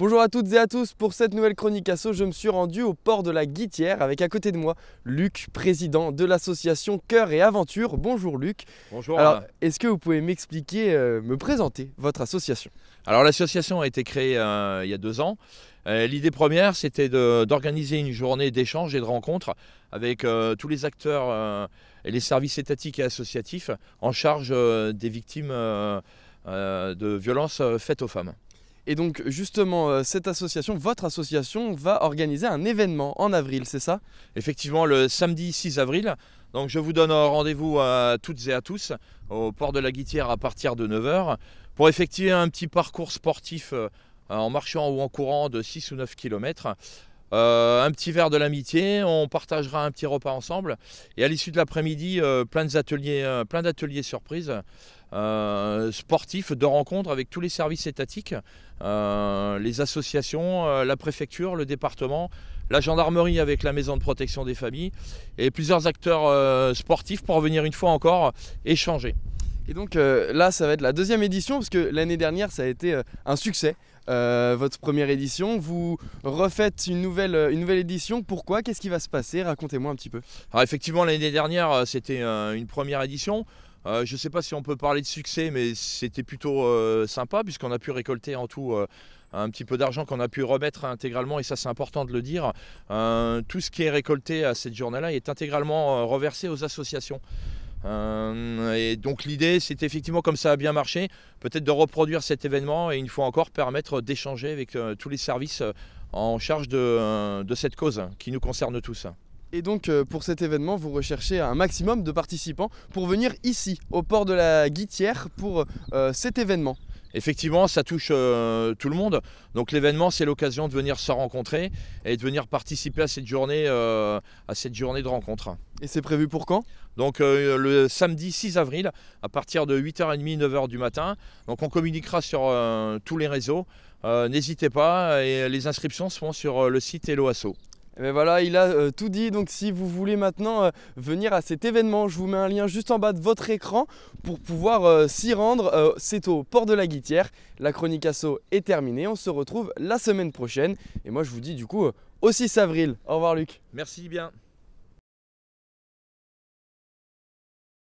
Bonjour à toutes et à tous, pour cette nouvelle chronique asso, je me suis rendu au port de la Guitière avec à côté de moi Luc, président de l'association Cœur et Aventure. Bonjour Luc. Bonjour. Alors, est-ce que vous pouvez m'expliquer, euh, me présenter votre association Alors l'association a été créée euh, il y a deux ans. Euh, l'idée première, c'était d'organiser une journée d'échange et de rencontre avec tous les acteurs et les services étatiques et associatifs en charge des victimes de violences faites aux femmes. Et donc justement, euh, cette association, votre association, va organiser un événement en avril, c'est ça Effectivement, le samedi 6 avril. Donc je vous donne rendez-vous à toutes et à tous au port de la Guitière à partir de 9h pour effectuer un petit parcours sportif euh, en marchant ou en courant de 6 ou 9 km euh, un petit verre de l'amitié, on partagera un petit repas ensemble. Et à l'issue de l'après-midi, euh, plein d'ateliers, euh, plein d'ateliers surprises sportifs, de rencontres avec tous les services étatiques, les associations, la préfecture, le département, la gendarmerie avec la maison de protection des familles et plusieurs acteurs sportifs pour venir une fois encore échanger. Et donc euh, là, ça va être la deuxième édition, parce que l'année dernière, ça a été euh, un succès, euh, votre première édition. Vous refaites une nouvelle, une nouvelle édition. Pourquoi Qu'est-ce qui va se passer Racontez-moi un petit peu. Alors effectivement, l'année dernière, c'était une première édition. je ne sais pas si on peut parler de succès, mais c'était plutôt sympa puisqu'on a pu récolter en tout un petit peu d'argent qu'on a pu remettre intégralement, et ça c'est important de le dire. tout ce qui est récolté à cette journée-là est intégralement reversé aux associations. Euh, et donc l'idée, c'est effectivement comme ça a bien marché, peut-être de reproduire cet événement et une fois encore permettre d'échanger avec euh, tous les services euh, en charge de, de, cette cause qui nous concerne tous. Et donc pour cet événement, vous recherchez un maximum de participants pour venir ici, au port de la Guitière, pour cet événement effectivement, ça touche euh, tout le monde. Donc l'événement, c'est l'occasion de venir se rencontrer et de venir participer à cette journée, euh, à cette journée de rencontre. Et c'est prévu pour quand Donc euh, le samedi 6 avril, à partir de 8h30, 9h du matin. Donc on communiquera sur tous les réseaux. N'hésitez pas, et les inscriptions seront sur le site Eloasso. Mais eh ben voilà, il a euh, tout dit. Donc si vous voulez maintenant euh, venir à cet événement, je vous mets un lien juste en bas de votre écran pour pouvoir euh, s'y rendre. C'est au port de la Guitière. La chronique asso est terminée. On se retrouve la semaine prochaine. Et moi, je vous dis du coup au 6 avril. Au revoir, Luc. Merci bien.